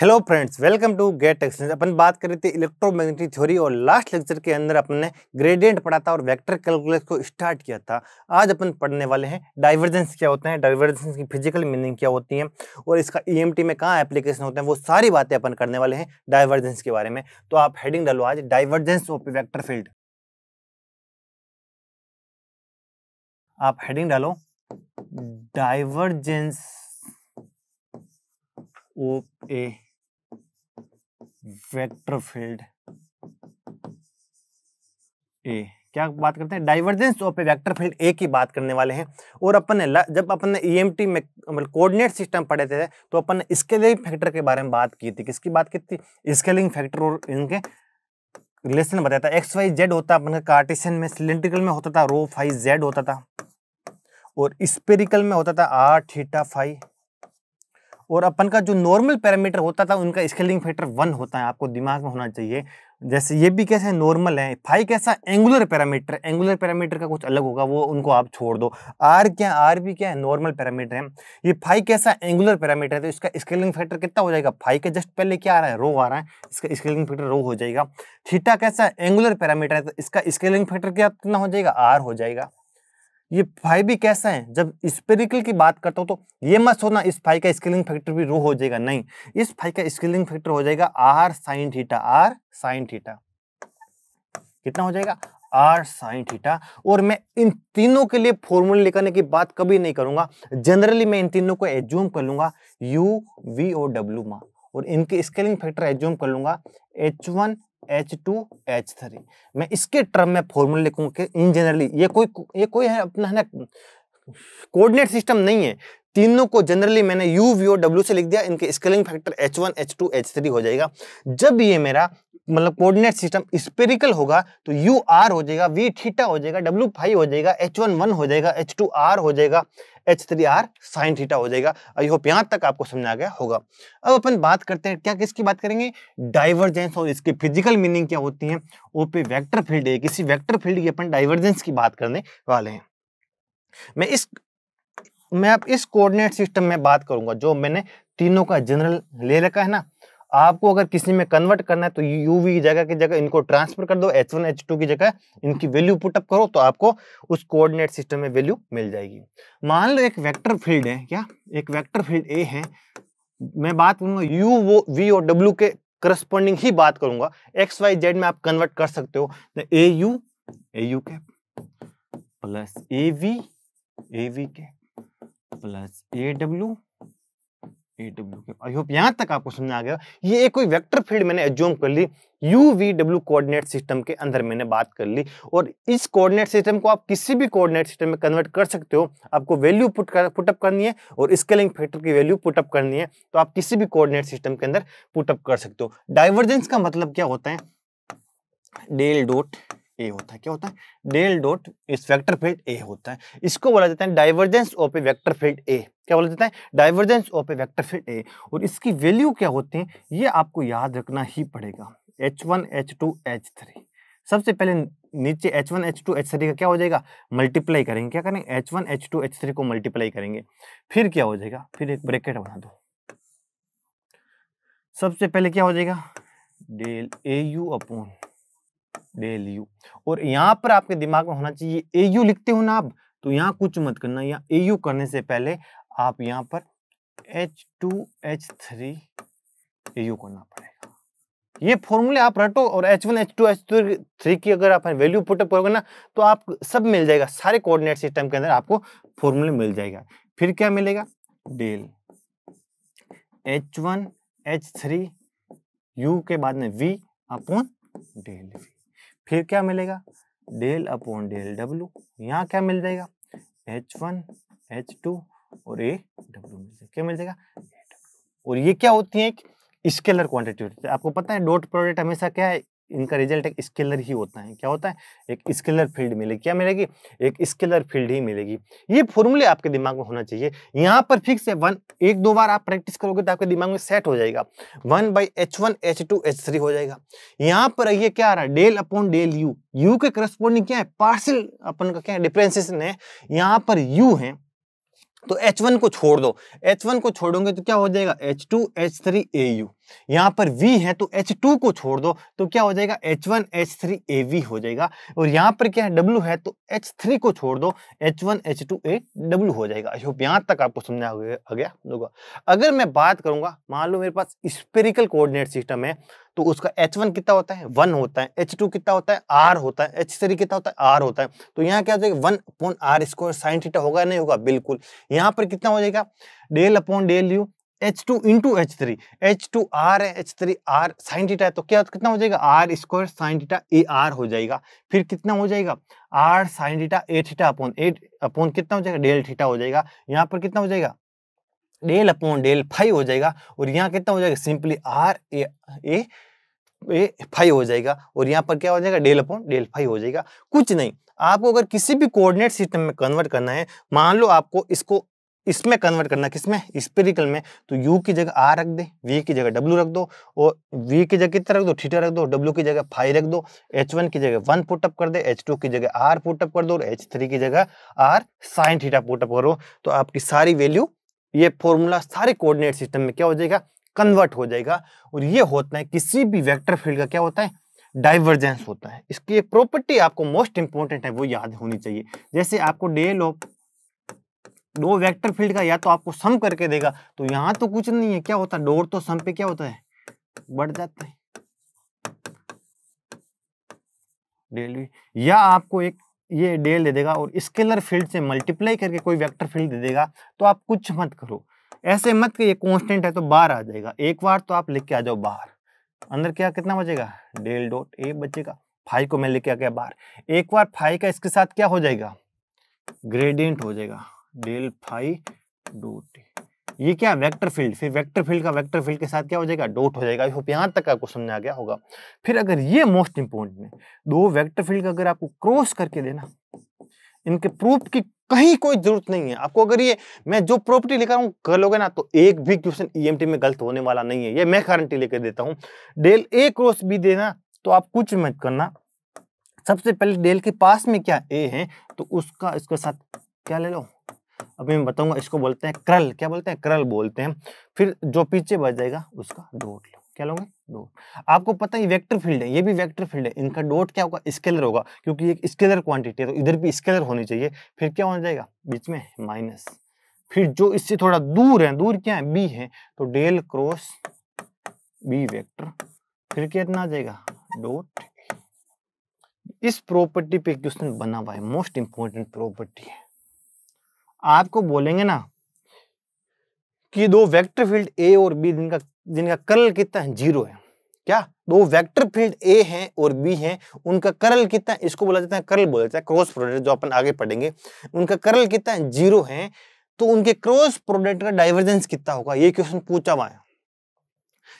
hello friends welcome to gate exchange अपन बात कर रहे थे इलेक्ट्रोमैग्नेटिक थ्योरी और लास्ट लेक्चर के अंदर अपन ने ग्रेडियंट पढ़ा था और वेक्टर कैलकुलस को स्टार्ट किया था आज अपन पढ़ने वाले हैं डाइवर्जेंस क्या होते हैं डाइवर्जेंस की फिजिकल मीनिंग क्या होती है और इसका ई में कहाँ एप्लीकेशन होते हैं वो सारी बातें अपन करने वाले हैं डाइवर्जेंस के बारे में तो आप हेडिंग डालो आज डाइवर्जेंस ऑफ वैक्टर फील्ड आप हेडिंग डालो divergence of a vector field A क्या बात करते हैं divergence of a vector field A की बात करने वाले हैं और अपन ने जब अपन ने ई e में मतलब कोऑर्डिनेट सिस्टम पढ़े थे तो अपन ने स्केलिंग फैक्टर के बारे में बात की थी किसकी बात की थी स्केलिंग फैक्टर और इनके रिलेशन बताया था एक्स वाई जेड होता अपन का कार्टिशन में सिलेंड्रिकल में होता था रो फाइव जेड होता था और स्पेरिकल में होता था आर थीटा फाइव और अपन का जो नॉर्मल पैरामीटर होता था उनका स्केलिंग फैक्टर वन होता है आपको दिमाग में होना चाहिए जैसे ये भी कैसे नॉर्मल है फाइव कैसा एंगुलर पैरामीटर एंगुलर पैरामीटर का कुछ अलग होगा वो उनको आप छोड़ दो आर क्या आर भी क्या है नॉर्मल पैरामीटर है ये फाइव कैसा एंगुलर पैरामीटर है तो इसका स्केलिंग फैक्टर कितना हो जाएगा फाइव के जस्ट पहले क्या आ रहा है रो आ रहा है इसका स्केलिंग फैक्टर रो हो जाएगा थीटा कैसा एंगुलर पैरामीटर है तो इसका स्केलिंग फैक्टर क्या कितना हो जाएगा आर हो जाएगा ये फाई भी कैसा है जब स्पेरिकल की बात करता हूँ तो ये मत सोना इस फाई का स्केलिंग फैक्टर भी रो हो जाएगा नहीं इस फाई का स्केलिंग फैक्टर हो जाएगा R sine theta R sine theta कितना हो जाएगा आर साइन थीटा और मैं इन तीनों के लिए फॉर्मूले निकालने की बात कभी नहीं करूंगा जनरली मैं इन तीनों को एज्यूम कर लूंगा यू वी ओ डब्ल्यू मा और इनके स्केलिंग फैक्टर एज्यूम कर लूंगा H one H two H three मैं इसके टर्म में फॉर्मूला लिखूंगा इन जनरली ये कोई ये कोई है अपना है ना कोऑर्डिनेट सिस्टम नहीं है तीनों को जनरली मैंने यू वी ओ डब्ल्यू से लिख दिया इनके scaling factor H one H two H three हो जाएगा जब ये मेरा मतलब कोऑर्डिनेट सिस्टम स्पेरिकल होगा तो यू आर हो जाएगा वी थीटा हो जाएगा डब्ल्यू फाइव हो जाएगा एच वन वन हो जाएगा एच टू आर हो जाएगा H three R sine theta हो जाएगा आई होप यहाँ तक आपको समझ आ गया होगा अब अपन बात करते हैं क्या किसकी बात करेंगे डाइवर्जेंस और इसके फिजिकल मीनिंग क्या होती है वो पे वैक्टर फील्ड है किसी वैक्टर फील्ड की अपन डाइवर्जेंस की बात करने वाले हैं मैं इस मैं अब इस कोऑर्डिनेट सिस्टम में बात करूंगा जो मैंने तीनों का जनरल ले रखा है ना आपको अगर किसी में कन्वर्ट करना है तो यू की जगह की जगह इनको ट्रांसफर कर दो एच वन एच टू की जगह इनकी वैल्यू पुटअप करो तो आपको उस कोऑर्डिनेट सिस्टम में वैल्यू मिल जाएगी मान लो एक वेक्टर फील्ड है क्या एक वेक्टर फील्ड ए है मैं बात करूंगा यू वो वी और डब्ल्यू के करस्पॉन्डिंग ही बात करूंगा एक्स वाई जेड में आप कन्वर्ट कर सकते हो ए यू ए यू के plus A V A V cap plus A W E W के आई होप यहाँ तक आपको समझ आ गया ये एक कोई वेक्टर फील्ड मैंने एज्यूम कर ली U V W coordinate system के अंदर मैंने बात कर ली और इस कोऑर्डिनेट सिस्टम को आप किसी भी कोऑर्डिनेट सिस्टम में कन्वर्ट कर सकते हो आपको वैल्यू पुट कर पुटअप करनी है और स्केलिंग फैक्टर की वैल्यू पुटअप करनी है तो आप किसी भी कोऑर्डिनेट सिस्टम के अंदर पुटअप कर सकते हो डाइवर्जेंस का मतलब क्या होता है डेल डॉट ए होता है क्या होता है डेल डॉट इस वेक्टर फील्ड ए होता है इसको बोला जाता है divergence of a vector field A क्या बोला जाता है divergence of a vector field A और इसकी वैल्यू क्या होती है ये आपको याद रखना ही पड़ेगा H one H two H three सबसे पहले नीचे H one H two H three का क्या हो जाएगा मल्टीप्लाई करेंगे क्या करेंगे H one H two H three को मल्टीप्लाई करेंगे फिर क्या हो जाएगा फिर एक ब्रैकेट बना दो सबसे पहले क्या हो जाएगा del A U upon del U और यहाँ पर आपके दिमाग में होना चाहिए ए यू लिखते हो ना आप तो यहाँ कुछ मत करना या ए यू करने से पहले आप यहाँ पर H two H three A U करना पड़ेगा ये फॉर्मूले आप रटो और H one H two H three की अगर आप वैल्यू पुटअप करोगे ना तो आप सब मिल जाएगा सारे कोऑर्डिनेट सिस्टम के अंदर आपको फॉर्मूले मिल जाएगा फिर क्या मिलेगा del H one H three U के बाद में वी अपॉन डेल वी फिर क्या मिलेगा डेल अपॉन डेल डब्लू यहाँ क्या मिल जाएगा एच वन एच टू और ए डब्ल्यू मिल जाएगा क्या मिल जाएगा और ये क्या होती है स्केलर क्वांटिटी होती है आपको पता है डॉट प्रोडक्ट हमेशा क्या है इनका रिजल्ट एक स्केलर ही होता है क्या होता है एक स्केलर फील्ड मिलेगी क्या मिलेगी एक स्केलर फील्ड ही मिलेगी ये फॉर्मूले आपके दिमाग में होना चाहिए यहाँ पर फिक्स है वन एक दो बार आप प्रैक्टिस करोगे तो आपके दिमाग में सेट हो जाएगा one by H one H two H three हो जाएगा यहाँ पर ये क्या आ रहा है del upon del U U के करस्पोंडिंग क्या है पार्सल अपन का क्या है डिफ्रेंसेशन है यहाँ पर यू है तो वन को छोड़ दो वन को छोड़ोगे तो क्या हो जाएगा थ्री ए यू यहाँ पर V है तो H2 को छोड़ दो तो क्या हो जाएगा H1 H3 AV हो जाएगा और यहाँ पर क्या है W है तो H3 को छोड़ दो H1 H2 AW हो जाएगा आई होप यहाँ तक आपको समझा आ गया होगा अगर मैं बात करूंगा मान लो मेरे पास स्पेरिकल कोऑर्डिनेट सिस्टम है तो उसका H1 कितना होता है वन होता है H2 कितना होता है R होता है H3 कितना होता है R होता है तो यहाँ क्या हो जाएगा one upon R square sine theta होगा नहीं होगा बिल्कुल यहाँ पर कितना हो जाएगा del upon del U H two into H three H two R है H three R sine theta है तो क्या कितना हो जाएगा R square sine theta A R हो जाएगा फिर कितना हो जाएगा R sine theta A theta upon A upon कितना हो जाएगा डेल थीटा हो जाएगा यहाँ पर कितना हो जाएगा डेल अपॉन डेल फाइव हो जाएगा और यहाँ कितना हो जाएगा simply R A A A five हो जाएगा और यहाँ पर क्या हो जाएगा डेल अपॉन डेल फाइव हो जाएगा कुछ नहीं आपको अगर किसी भी कोऑर्डिनेट सिस्टम में कन्वर्ट करना है मान लो आपको इसको इसमें कन्वर्ट करना किसमें स्पेरिकल में तो यू की जगह आर रख दे वी की जगह डब्ल्यू रख दो और वी की जगह कितना रख दो ठीठा रख दो डब्ल्यू की जगह फाइव रख दो एच वन की जगह वन पुटअप कर दे एच टू की जगह आर पुटअप कर दो और एच थ्री की जगह आर साइन थीटा पुटअप करो तो आपकी सारी वैल्यू ये फॉर्मूला सारे कोऑर्डिनेट सिस्टम में क्या हो जाएगा कन्वर्ट हो जाएगा और ये होता है किसी भी वेक्टर फील्ड का क्या होता है डाइवर्जेंस होता है इसकी प्रॉपर्टी आपको मोस्ट इंपॉर्टेंट है वो याद होनी चाहिए जैसे आपको डेल ऑफ दो वेक्टर फील्ड का या तो आपको सम करके देगा तो यहाँ तो कुछ नहीं है क्या होता है डोर तो सम पे क्या होता है बढ़ जाता है डेल भी या आपको एक ये डेल दे देगा और स्केलर फील्ड से मल्टीप्लाई करके कोई वेक्टर फील्ड दे देगा तो आप कुछ मत करो ऐसे मत कि ये कॉन्स्टेंट है तो बाहर आ जाएगा एक बार तो आप लिख के आ जाओ बाहर अंदर क्या कितना बचेगा डेल डॉट ए बचेगा फाइव को मैं लेके आ गया बाहर एक बार फाइव का इसके साथ क्या हो जाएगा ग्रेडियंट हो जाएगा डेल फाई डोट ये क्या वेक्टर फील्ड फिर वेक्टर फील्ड का वेक्टर फील्ड के साथ क्या हो जाएगा डोट हो जाएगा आई होप यहाँ तक आपको समझ आ गया होगा फिर अगर ये मोस्ट इंपोर्टेंट है दो वेक्टर फील्ड का अगर आपको क्रॉस करके देना इनके प्रूफ की कहीं कोई जरूरत नहीं है आपको अगर ये मैं जो प्रॉपर्टी लेकर हूँ कर लोगे ना तो एक भी क्वेश्चन ईएमटी e में गलत होने वाला नहीं है ये मैं गारंटी लेकर देता हूँ डेल ए क्रॉस बी देना तो आप कुछ मत करना सबसे पहले डेल के पास में क्या ए है तो उसका इसके साथ क्या ले लो अभी मैं बताऊंगा इसको बोलते हैं क्रल क्या बोलते हैं क्रल बोलते हैं फिर जो पीछे बच जाएगा उसका डोट लो क्या लोगे डोट आपको पता है वेक्टर फील्ड है ये भी वेक्टर फील्ड है इनका डॉट क्या होगा स्केलर होगा क्योंकि एक स्केलर क्वांटिटी है तो इधर भी स्केलर होनी चाहिए फिर क्या हो जाएगा बीच में माइनस फिर जो इससे थोड़ा दूर है दूर क्या है बी है तो डेल क्रॉस बी वेक्टर फिर कितना आ जाएगा डोट इस प्रॉपर्टी पे क्वेश्चन बना हुआ है मोस्ट इंपॉर्टेंट प्रॉपर्टी है आपको बोलेंगे ना कि दो वेक्टर फील्ड ए और बी जिनका जिनका कर्ल कितना है जीरो है क्या दो वेक्टर फील्ड ए हैं और बी हैं उनका कर्ल कितना इसको बोला जाता है कर्ल बोला जाता है क्रॉस प्रोडक्ट जो अपन आगे पढ़ेंगे उनका कर्ल कितना जीरो है तो उनके क्रॉस प्रोडक्ट का डाइवर्जेंस कितना होगा ये क्वेश्चन पूछा हुआ है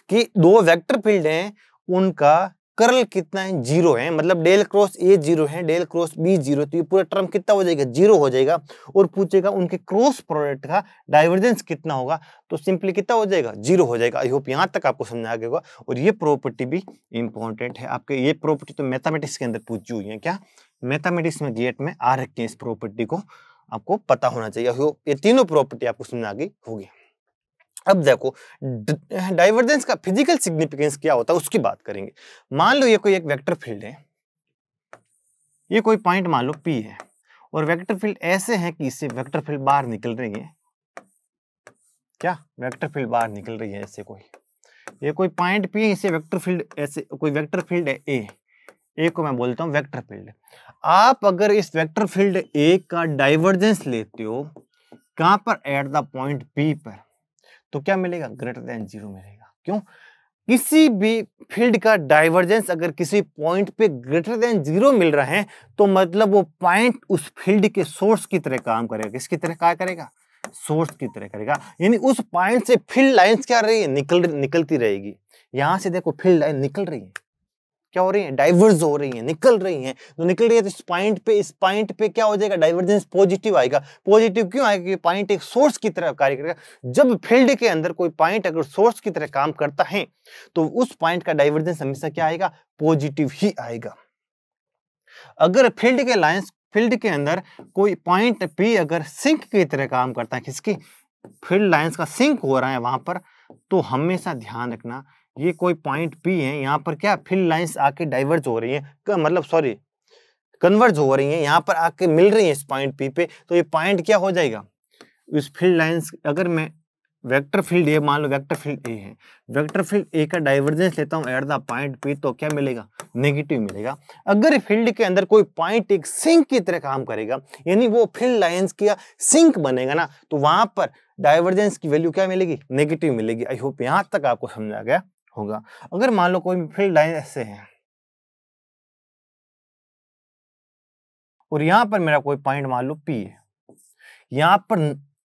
कि दो वेक्टर फील्ड हैं उनका कर्ल कितना है जीरो है मतलब डेल क्रॉस ए जीरो है डेल क्रॉस बी जीरो तो ये पूरा टर्म कितना हो जाएगा जीरो हो जाएगा और पूछेगा उनके क्रॉस प्रोडक्ट का डाइवर्जेंस कितना होगा तो सिंपली कितना हो जाएगा जीरो हो जाएगा आई होप यहाँ तक आपको समझ आ गया होगा और ये प्रॉपर्टी भी इंपॉर्टेंट है आपके ये प्रॉपर्टी तो मैथामेटिक्स के अंदर पूछी हुई है क्या मैथामेटिक्स में गेट में आ रखे हैं इस प्रॉपर्टी को आपको पता होना चाहिए ये तीनों प्रॉपर्टी आपको समझ आ गई होगी अब देखो डाइवर्जेंस का फिजिकल सिग्निफिकेंस क्या होता है उसकी बात करेंगे मान लो ये कोई एक वेक्टर फील्ड है ये कोई पॉइंट मान लो पी है और वेक्टर फील्ड ऐसे हैं कि इससे वेक्टर फील्ड बाहर निकल रही है क्या वेक्टर फील्ड बाहर निकल रही है ऐसे कोई ये कोई पॉइंट पी है इसे वेक्टर फील्ड ऐसे कोई वेक्टर फील्ड है ए ए को मैं बोलता हूँ वेक्टर फील्ड आप अगर इस वेक्टर फील्ड ए का डाइवर्जेंस लेते हो कहाँ पर एट द पॉइंट पी पर तो क्या मिलेगा ग्रेटर देन जीरो मिलेगा क्यों किसी भी फील्ड का डाइवर्जेंस अगर किसी पॉइंट पे ग्रेटर देन जीरो मिल रहा है तो मतलब वो पॉइंट उस फील्ड के सोर्स की तरह काम करेगा किसकी तरह क्या करेगा सोर्स की तरह करेगा यानी उस पॉइंट से फील्ड लाइंस क्या रही है निकल निकलती रहेगी यहां से देखो फील्ड लाइन निकल रही है क्या हो रही है डाइवर्स हो रही है निकल रही है तो निकल रही है तो इस पॉइंट पे इस पॉइंट पे क्या हो जाएगा डाइवर्जेंस पॉजिटिव आएगा पॉजिटिव क्यों आएगा क्योंकि पॉइंट एक सोर्स की तरह कार्य करेगा जब फील्ड के अंदर कोई पॉइंट अगर सोर्स की तरह काम करता है तो उस पॉइंट का डाइवर्जेंस हमेशा क्या आएगा पॉजिटिव ही आएगा अगर फील्ड के लाइन्स फील्ड के अंदर कोई पॉइंट पी अगर सिंक की तरह काम करता है किसकी फील्ड लाइन्स का सिंक हो रहा है वहां पर तो हमेशा ध्यान रखना ये कोई पॉइंट पी है यहाँ पर क्या फील्ड लाइंस आके डाइवर्ज हो रही है मतलब सॉरी कन्वर्ज हो रही है यहाँ पर आके मिल रही है इस पॉइंट पी पे तो ये पॉइंट क्या हो जाएगा इस फील्ड लाइन्स अगर मैं वेक्टर फील्ड ए मान लो वेक्टर फील्ड ए है वेक्टर फील्ड ए का डाइवर्जेंस लेता हूँ एट द पॉइंट पी तो क्या मिलेगा नेगेटिव मिलेगा अगर फील्ड के अंदर कोई पॉइंट एक सिंक की तरह काम करेगा यानी वो फील्ड लाइंस किया सिंक बनेगा ना तो वहां पर डाइवर्जेंस की वैल्यू क्या मिलेगी नेगेटिव मिलेगी आई होप यहाँ तक आपको समझा गया होगा अगर मान लो कोई फील्ड लाइन ऐसे है और यहां पर मेरा कोई पॉइंट मान लो पी है यहां पर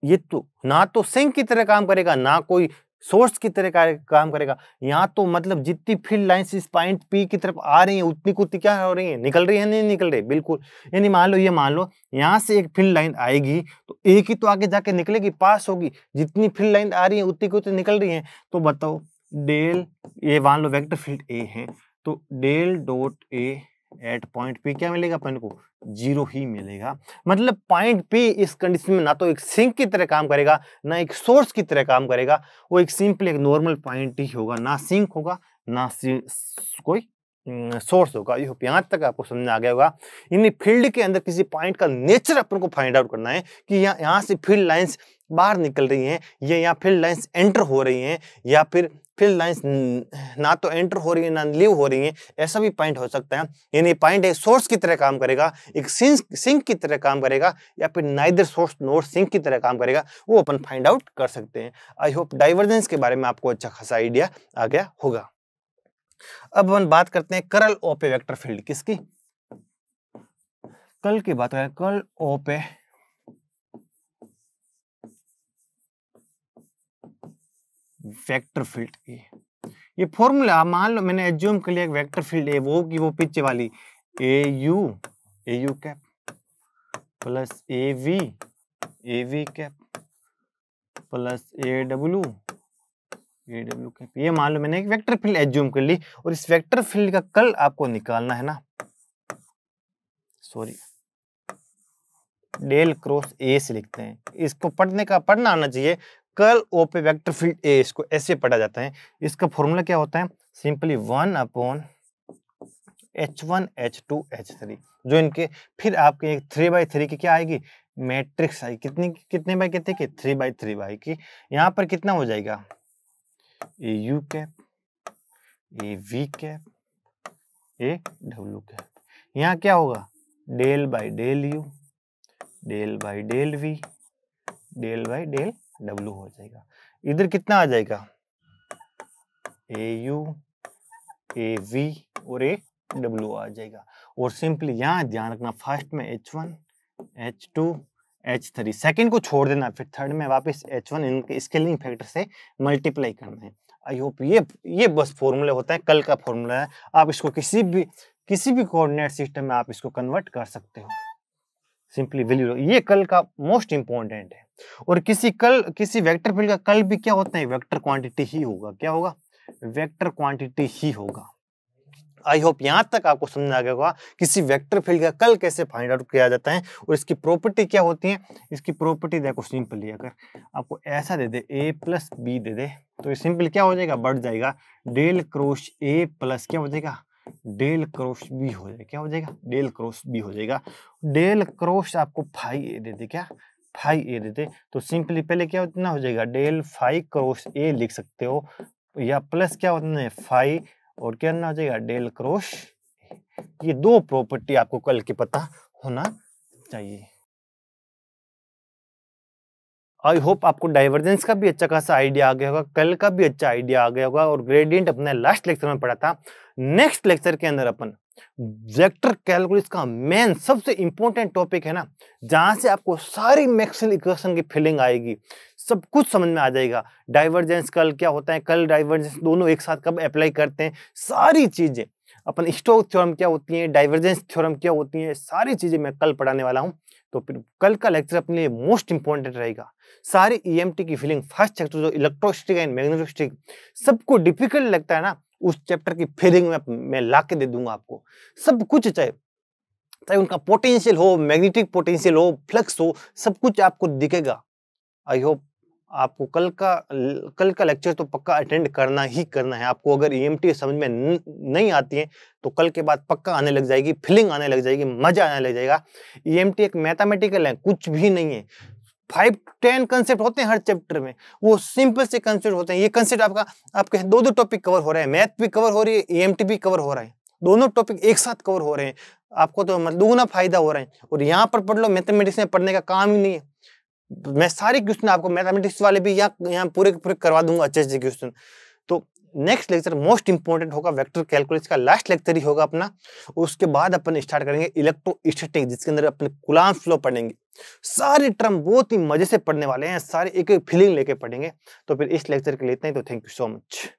ये तो ना तो सिंक की तरह काम करेगा ना कोई सोर्स की तरह काम करेगा यहाँ तो मतलब जितनी फील्ड लाइंस इस पॉइंट पी की तरफ आ रही है उतनी कुत्ती क्या हो रही है निकल रही है नहीं निकल रही बिल्कुल यानी मान लो ये मान लो यहां से एक फील्ड लाइन आएगी तो एक ही तो आगे जाके निकलेगी पास होगी जितनी फील्ड लाइन आ रही है उतनी कुत्ती निकल रही है तो बताओ डेल ये मान लो वेक्टर फील्ड ए है तो del dot A at point P क्या मिलेगा अपन को जीरो ही मिलेगा मतलब पॉइंट पी इस कंडीशन में ना तो एक सिंक की तरह काम करेगा ना एक सोर्स की तरह काम करेगा वो एक सिंपल एक नॉर्मल पॉइंट ही होगा ना सिंक होगा ना कोई सोर्स होगा ये यहाँ तक आपको समझ में आ गया होगा इन फील्ड के अंदर किसी पॉइंट का नेचर अपन को फाइंड आउट करना है कि यहाँ यहाँ से फील्ड लाइन्स बाहर निकल रही हैं या या फिर लाइंस एंटर हो रही हैं या फिर फिर लाइंस ना तो एंटर हो रही है ना लीव हो रही है ऐसा भी पॉइंट हो सकता है यानी पॉइंट एक सोर्स की तरह काम करेगा एक सिंक सिंक की तरह काम करेगा या फिर नाइदर सोर्स नोर सिंक की तरह काम करेगा वो अपन फाइंड आउट कर सकते हैं आई होप डाइवर्जेंस के बारे में आपको अच्छा खासा आइडिया आ गया होगा अब अपन बात करते हैं करल ओपे वेक्टर फील्ड किसकी कल की बात करें कल ओपे वेक्टर फील्ड ए ये फॉर्मूला मान लो मैंने एज्यूम कर लिया वेक्टर फील्ड ए वो की वो पीछे वाली A U A U cap plus A V A V cap plus A W A W cap ये मान लो मैंने एक वेक्टर फील्ड एज्यूम कर ली और इस वेक्टर फील्ड का कल आपको निकालना है ना सॉरी डेल क्रॉस ए से लिखते हैं इसको पढ़ने का पढ़ना आना चाहिए कर्ल ओपे वैक्टर वेक्टर फील्ड ए इसको ऐसे पढ़ा जाता है इसका फॉर्मूला क्या होता है simply one upon H one H two H three जो इनके फिर आपके एक थ्री बाई थ्री की क्या आएगी मैट्रिक्स आएगी कितनी कितने बाई कितने की थ्री बाई थ्री बाई की यहाँ पर कितना हो जाएगा A U cap A V cap A W cap यहाँ क्या होगा del by del U del by del V del by del W हो जाएगा इधर कितना आ जाएगा ए यू ए वी और ए डब्ल्यू आ जाएगा और सिंपली यहाँ ध्यान रखना फर्स्ट में H one H two H three second को छोड़ देना फिर थर्ड में वापस एच वन इनके स्केलिंग फैक्टर से मल्टीप्लाई करना है आई होप ये ये बस फॉर्मूला होता है कल का फॉर्मूला है आप इसको किसी भी किसी भी कोऑर्डिनेट सिस्टम में आप इसको कन्वर्ट कर सकते हो सिंपली वैल्यू ये कल का मोस्ट इंपॉर्टेंट है और किसी कल किसी वेक्टर फील्ड का कल भी क्या होता है वेक्टर क्वांटिटी ही होगा क्या होगा वेक्टर क्वांटिटी ही होगा आई होप यहां तक आपको समझ आ गया होगा किसी वेक्टर फील्ड का कल कैसे फाइंड आउट किया जाता है और इसकी प्रॉपर्टी क्या होती है इसकी प्रॉपर्टी देखो सिंपल ही अगर आपको ऐसा दे दे ए प्लस बी दे दे तो ये सिंपल क्या हो जाएगा बढ़ जाएगा डेल क्रोश ए प्लस क्या हो जाएगा डेल क्रॉस बी हो जाएगा क्या हो जाएगा डेल क्रॉस बी हो जाएगा डेल क्रॉस आपको फाइव ए दे दे क्या फाइव ए देते तो सिंपली पहले क्या इतना हो जाएगा डेल फाइव क्रॉस ए लिख सकते हो या प्लस क्या होता है फाइव और क्या ना हो जाएगा डेल क्रोश ये दो प्रॉपर्टी आपको कल के पता होना चाहिए आई होप आपको डाइवर्जेंस का भी अच्छा खासा आइडिया आ गया होगा कल का भी अच्छा आइडिया आ गया होगा और ग्रेडियंट अपने लास्ट लेक्चर में पढ़ा था नेक्स्ट लेक्चर के अंदर अपन वेक्टर कैलकुलस का मेन सबसे इंपॉर्टेंट टॉपिक है ना जहां से आपको सारी मैक्सिमल इक्वेशन की फीलिंग आएगी सब कुछ समझ में आ जाएगा डाइवर्जेंस कल क्या होता है कल डाइवर्जेंस दोनों एक साथ कब अप्लाई करते हैं सारी चीजें अपन स्टोक थ्योरम क्या होती है डाइवर्जेंस थ्योरम क्या होती है सारी चीजें मैं कल पढ़ाने वाला हूँ तो फिर कल का लेक्चर अपने लिए मोस्ट इंपॉर्टेंट रहेगा सारी ई e की फीलिंग फर्स्ट चैप्टर जो इलेक्ट्रोस्टिक एंड मैग्नेटोस्टिक सबको डिफिकल्ट लगता है ना उस चैप्टर की फीलिंग में मैं ला के दे दूंगा आपको सब कुछ चाहे चाहे उनका पोटेंशियल हो मैग्नेटिक पोटेंशियल हो फ्लक्स हो सब कुछ आपको दिखेगा आई होप आपको कल का कल का लेक्चर तो पक्का अटेंड करना ही करना है आपको अगर ई e समझ में न, नहीं आती है तो कल के बाद पक्का आने लग जाएगी फीलिंग आने लग जाएगी मजा आने लग जाएगा ई e एक मैथामेटिकल है कुछ भी नहीं है फाइव टेन कंसेप्ट होते हैं हर चैप्टर में वो सिंपल से कंसेप्ट होते हैं ये कंसेप्ट आपका आपके दो दो टॉपिक कवर हो रहे हैं मैथ भी कवर हो रही है एम e भी कवर हो रहा है दोनों टॉपिक एक साथ कवर हो रहे हैं आपको तो मतलब दोगुना फायदा हो रहा है और यहाँ पर पढ़ लो मैथमेटिक्स में पढ़ने का काम ही नहीं है मैं सारे क्वेश्चन आपको मैथमेटिक्स वाले भी यहाँ यहाँ पूरे पूरे करवा दूंगा अच्छे अच्छे question next lecture most important होगा वेक्टर कैलकुलस का लास्ट लेक्चर ही होगा अपना उसके बाद अपन स्टार्ट करेंगे इलेक्ट्रोस्टैटिक जिसके अंदर अपने गुलाम फ्लो पढ़ेंगे सारे टर्म बहुत ही मजे से पढ़ने वाले हैं सारे एक एक फीलिंग लेके पढ़ेंगे तो फिर इस लेक्चर के लेते हैं तो थैंक यू सो मच